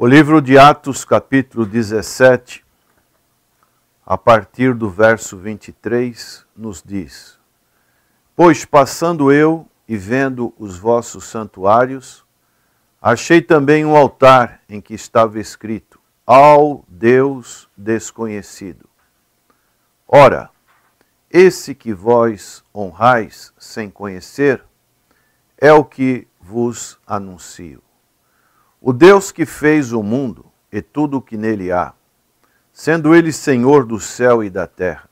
O livro de Atos, capítulo 17, a partir do verso 23, nos diz: Pois passando eu e vendo os vossos santuários, achei também um altar em que estava escrito: Ao Deus desconhecido. Ora, esse que vós honrais sem conhecer, é o que vos anuncio o Deus que fez o mundo e tudo o que nele há, sendo ele Senhor do céu e da terra,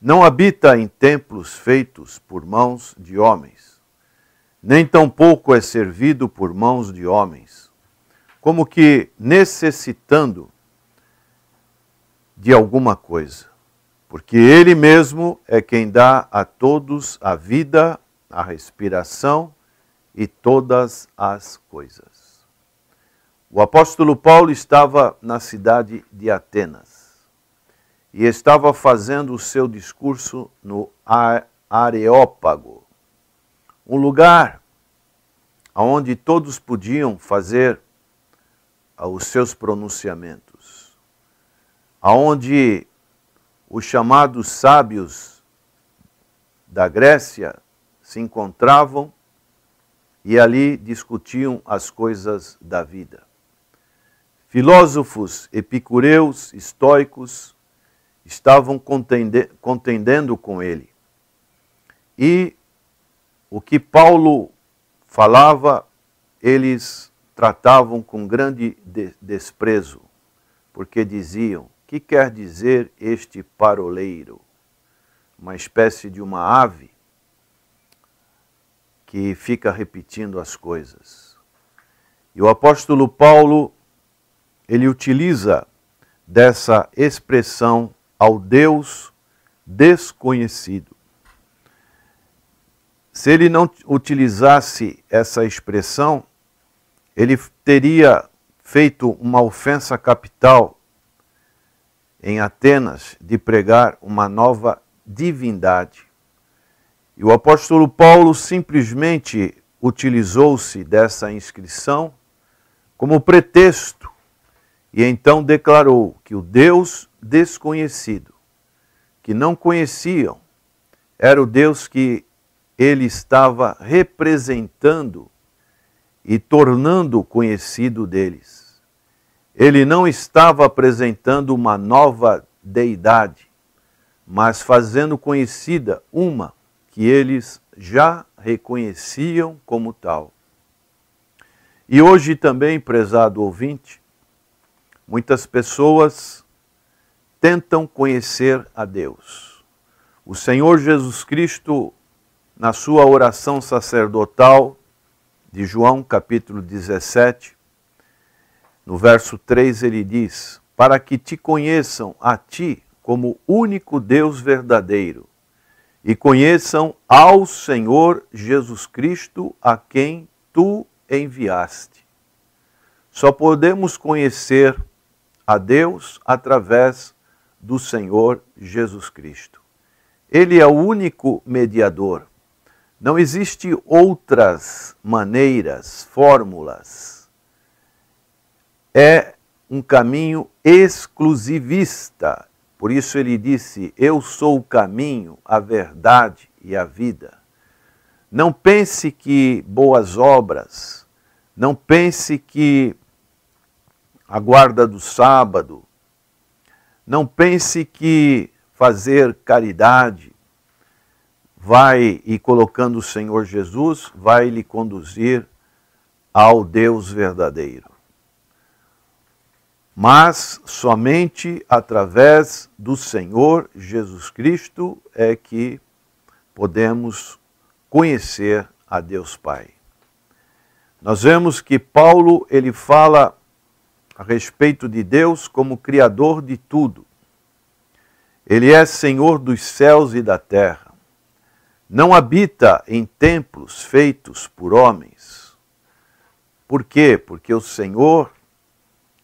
não habita em templos feitos por mãos de homens, nem tampouco é servido por mãos de homens, como que necessitando de alguma coisa, porque ele mesmo é quem dá a todos a vida, a respiração e todas as coisas. O apóstolo Paulo estava na cidade de Atenas e estava fazendo o seu discurso no Areópago, um lugar onde todos podiam fazer ah, os seus pronunciamentos, aonde os chamados sábios da Grécia se encontravam e ali discutiam as coisas da vida. Filósofos epicureus, estoicos, estavam contendendo com ele. E o que Paulo falava, eles tratavam com grande desprezo, porque diziam: que quer dizer este paroleiro? Uma espécie de uma ave que fica repetindo as coisas. E o apóstolo Paulo ele utiliza dessa expressão ao Deus desconhecido. Se ele não utilizasse essa expressão, ele teria feito uma ofensa capital em Atenas de pregar uma nova divindade. E o apóstolo Paulo simplesmente utilizou-se dessa inscrição como pretexto e então declarou que o Deus desconhecido, que não conheciam, era o Deus que ele estava representando e tornando conhecido deles. Ele não estava apresentando uma nova deidade, mas fazendo conhecida uma que eles já reconheciam como tal. E hoje também, prezado ouvinte, Muitas pessoas tentam conhecer a Deus. O Senhor Jesus Cristo, na sua oração sacerdotal de João capítulo 17, no verso 3 ele diz: Para que te conheçam a ti como único Deus verdadeiro e conheçam ao Senhor Jesus Cristo a quem tu enviaste. Só podemos conhecer a Deus através do Senhor Jesus Cristo. Ele é o único mediador. Não existe outras maneiras, fórmulas. É um caminho exclusivista. Por isso ele disse: Eu sou o caminho, a verdade e a vida. Não pense que boas obras, não pense que a guarda do sábado. Não pense que fazer caridade vai e colocando o Senhor Jesus vai lhe conduzir ao Deus verdadeiro. Mas somente através do Senhor Jesus Cristo é que podemos conhecer a Deus Pai. Nós vemos que Paulo ele fala a respeito de Deus como Criador de tudo. Ele é Senhor dos céus e da terra. Não habita em templos feitos por homens. Por quê? Porque o Senhor,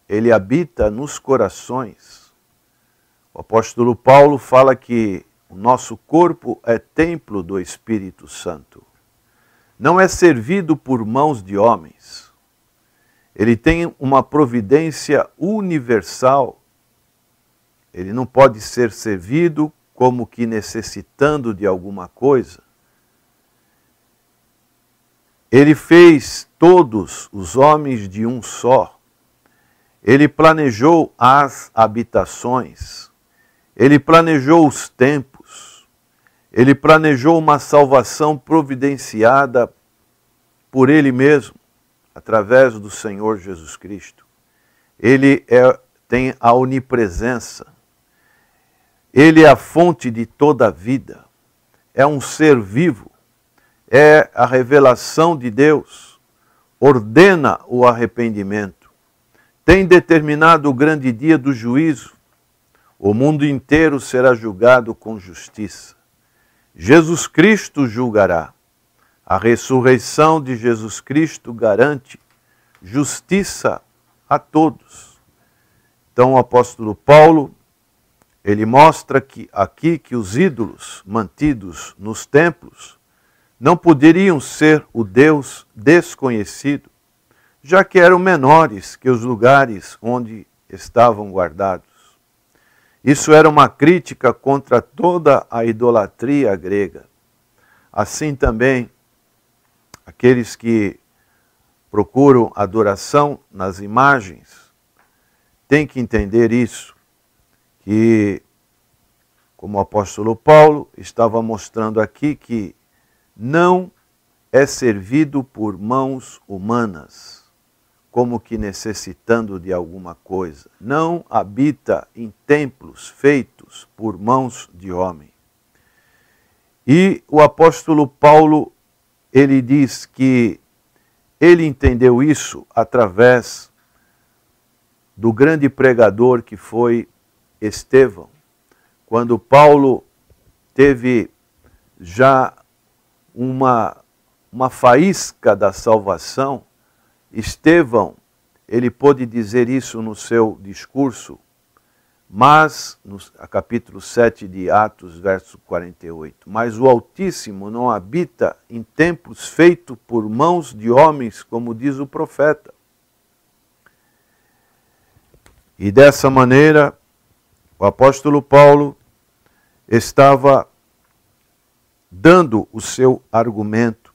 ele habita nos corações. O apóstolo Paulo fala que o nosso corpo é templo do Espírito Santo. Não é servido por mãos de homens ele tem uma providência universal. Ele não pode ser servido como que necessitando de alguma coisa. Ele fez todos os homens de um só. Ele planejou as habitações. Ele planejou os tempos. Ele planejou uma salvação providenciada por ele mesmo através do Senhor Jesus Cristo, ele é, tem a onipresença, ele é a fonte de toda a vida, é um ser vivo, é a revelação de Deus, ordena o arrependimento, tem determinado o grande dia do juízo, o mundo inteiro será julgado com justiça. Jesus Cristo julgará. A ressurreição de Jesus Cristo garante justiça a todos. Então o apóstolo Paulo, ele mostra que aqui que os ídolos mantidos nos templos não poderiam ser o Deus desconhecido, já que eram menores que os lugares onde estavam guardados. Isso era uma crítica contra toda a idolatria grega. Assim também Aqueles que procuram adoração nas imagens têm que entender isso, que, como o apóstolo Paulo estava mostrando aqui, que não é servido por mãos humanas, como que necessitando de alguma coisa. Não habita em templos feitos por mãos de homem. E o apóstolo Paulo ele diz que ele entendeu isso através do grande pregador que foi Estevão. Quando Paulo teve já uma, uma faísca da salvação, Estevão, ele pôde dizer isso no seu discurso mas, no capítulo 7 de Atos, verso 48, mas o Altíssimo não habita em templos feitos por mãos de homens, como diz o profeta. E dessa maneira, o apóstolo Paulo estava dando o seu argumento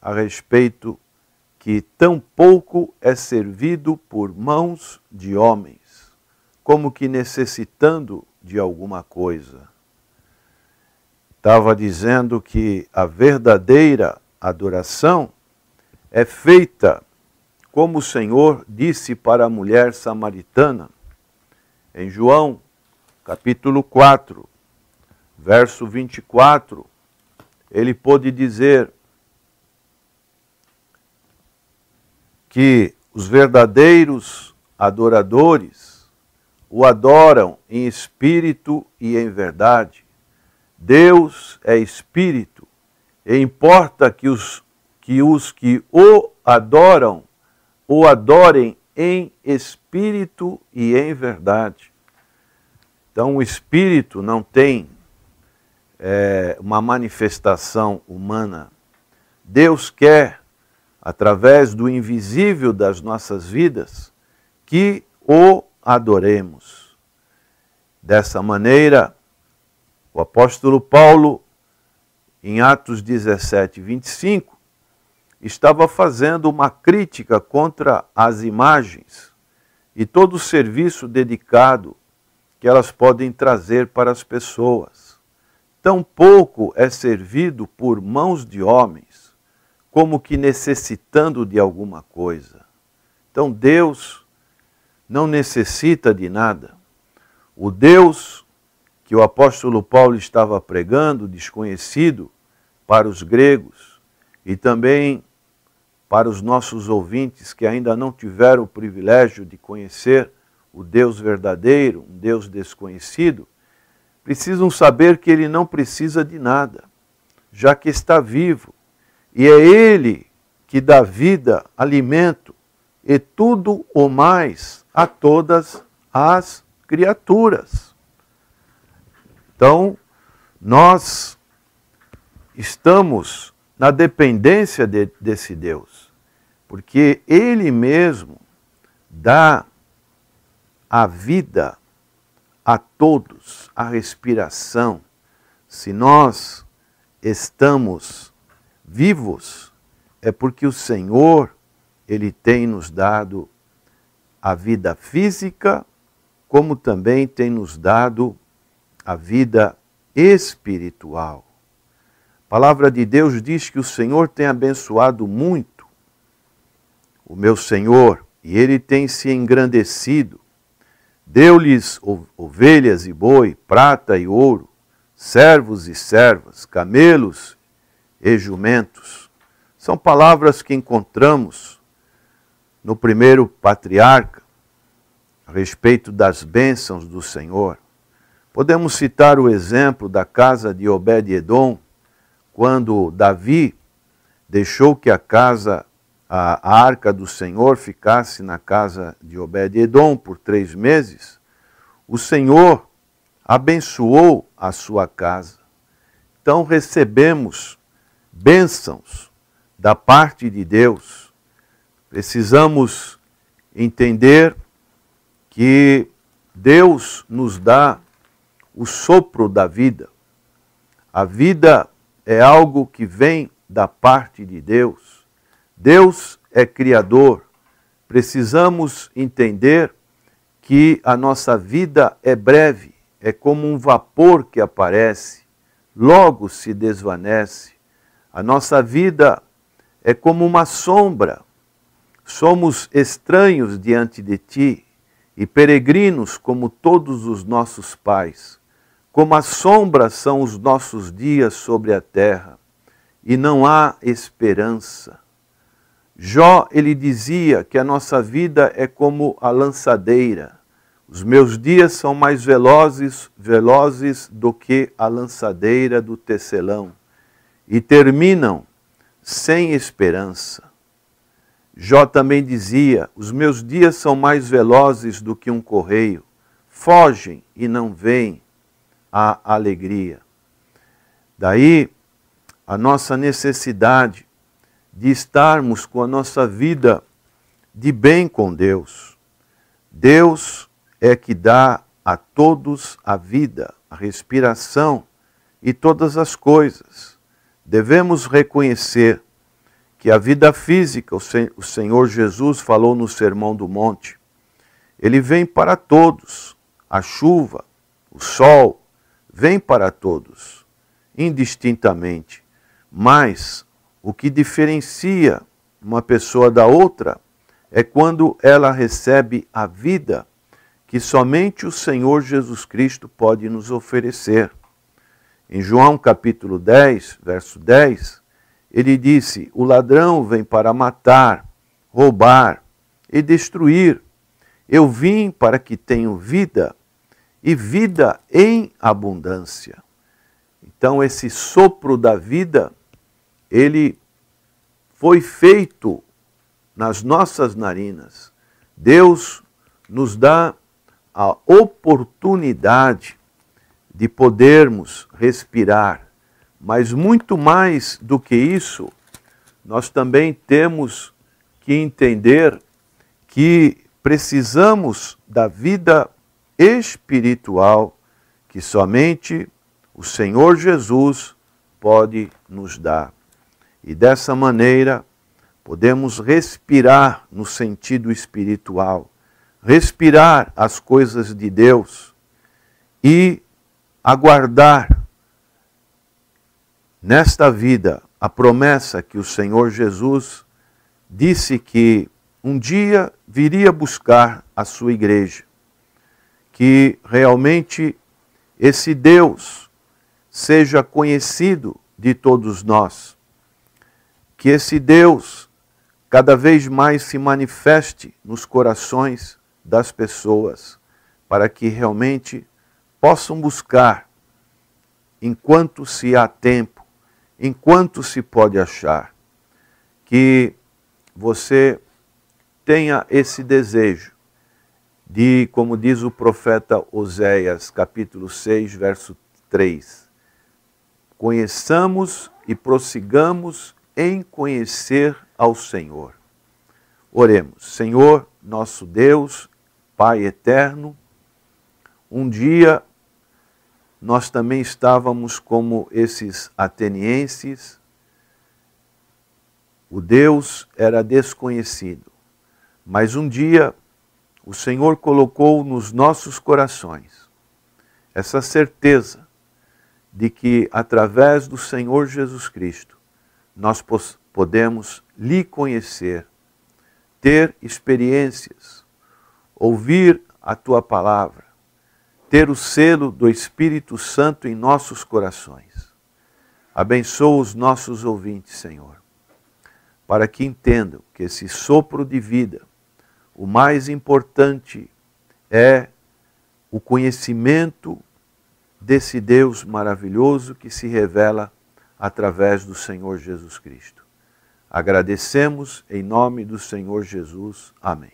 a respeito que tão pouco é servido por mãos de homens como que necessitando de alguma coisa. Estava dizendo que a verdadeira adoração é feita como o Senhor disse para a mulher samaritana em João, capítulo 4, verso 24, ele pôde dizer que os verdadeiros adoradores o adoram em espírito e em verdade. Deus é espírito, e importa que os que, os que o adoram o adorem em espírito e em verdade. Então, o espírito não tem é, uma manifestação humana. Deus quer, através do invisível das nossas vidas, que o adoremos. Dessa maneira, o apóstolo Paulo, em Atos 17, 25, estava fazendo uma crítica contra as imagens e todo o serviço dedicado que elas podem trazer para as pessoas. Tão pouco é servido por mãos de homens, como que necessitando de alguma coisa. Então Deus não necessita de nada. O Deus que o apóstolo Paulo estava pregando, desconhecido para os gregos e também para os nossos ouvintes que ainda não tiveram o privilégio de conhecer o Deus verdadeiro, um Deus desconhecido, precisam saber que ele não precisa de nada, já que está vivo. E é ele que dá vida, alimento e tudo o mais a todas as criaturas. Então, nós estamos na dependência de, desse Deus, porque Ele mesmo dá a vida a todos, a respiração. Se nós estamos vivos, é porque o Senhor, Ele tem nos dado a vida física, como também tem nos dado a vida espiritual. A palavra de Deus diz que o Senhor tem abençoado muito o meu Senhor e ele tem se engrandecido. Deu-lhes ovelhas e boi, prata e ouro, servos e servas, camelos e jumentos. São palavras que encontramos no primeiro patriarca a respeito das bênçãos do Senhor. Podemos citar o exemplo da casa de Obed-Edom, quando Davi deixou que a casa, a arca do Senhor, ficasse na casa de Obed-Edom por três meses. O Senhor abençoou a sua casa. Então recebemos bênçãos da parte de Deus Precisamos entender que Deus nos dá o sopro da vida. A vida é algo que vem da parte de Deus. Deus é criador. Precisamos entender que a nossa vida é breve, é como um vapor que aparece, logo se desvanece. A nossa vida é como uma sombra Somos estranhos diante de ti e peregrinos como todos os nossos pais. Como a sombra são os nossos dias sobre a terra, e não há esperança. Jó, ele dizia que a nossa vida é como a lançadeira. Os meus dias são mais velozes, velozes do que a lançadeira do tecelão, e terminam sem esperança. Jó também dizia: Os meus dias são mais velozes do que um correio, fogem e não vêm a alegria. Daí a nossa necessidade de estarmos com a nossa vida de bem com Deus. Deus é que dá a todos a vida, a respiração e todas as coisas. Devemos reconhecer que a vida física, o Senhor Jesus falou no Sermão do Monte, ele vem para todos, a chuva, o sol, vem para todos, indistintamente. Mas o que diferencia uma pessoa da outra é quando ela recebe a vida que somente o Senhor Jesus Cristo pode nos oferecer. Em João capítulo 10, verso 10, ele disse: O ladrão vem para matar, roubar e destruir. Eu vim para que tenham vida e vida em abundância. Então, esse sopro da vida, ele foi feito nas nossas narinas. Deus nos dá a oportunidade de podermos respirar, mas muito mais do que isso, nós também temos que entender que precisamos da vida espiritual que somente o Senhor Jesus pode nos dar. E dessa maneira, podemos respirar no sentido espiritual, respirar as coisas de Deus e aguardar nesta vida a promessa que o Senhor Jesus disse que um dia viria buscar a sua igreja, que realmente esse Deus seja conhecido de todos nós, que esse Deus cada vez mais se manifeste nos corações das pessoas, para que realmente possam buscar enquanto se há tempo enquanto se pode achar que você tenha esse desejo de, como diz o profeta Oséias, capítulo 6, verso 3, conheçamos e prossigamos em conhecer ao Senhor. Oremos, Senhor, nosso Deus, Pai eterno, um dia nós também estávamos como esses atenienses. O Deus era desconhecido, mas um dia o Senhor colocou nos nossos corações essa certeza de que, através do Senhor Jesus Cristo, nós podemos lhe conhecer, ter experiências, ouvir a tua palavra ter o selo do Espírito Santo em nossos corações. Abençoa os nossos ouvintes, Senhor, para que entendam que esse sopro de vida, o mais importante é o conhecimento desse Deus maravilhoso que se revela através do Senhor Jesus Cristo. Agradecemos em nome do Senhor Jesus. Amém.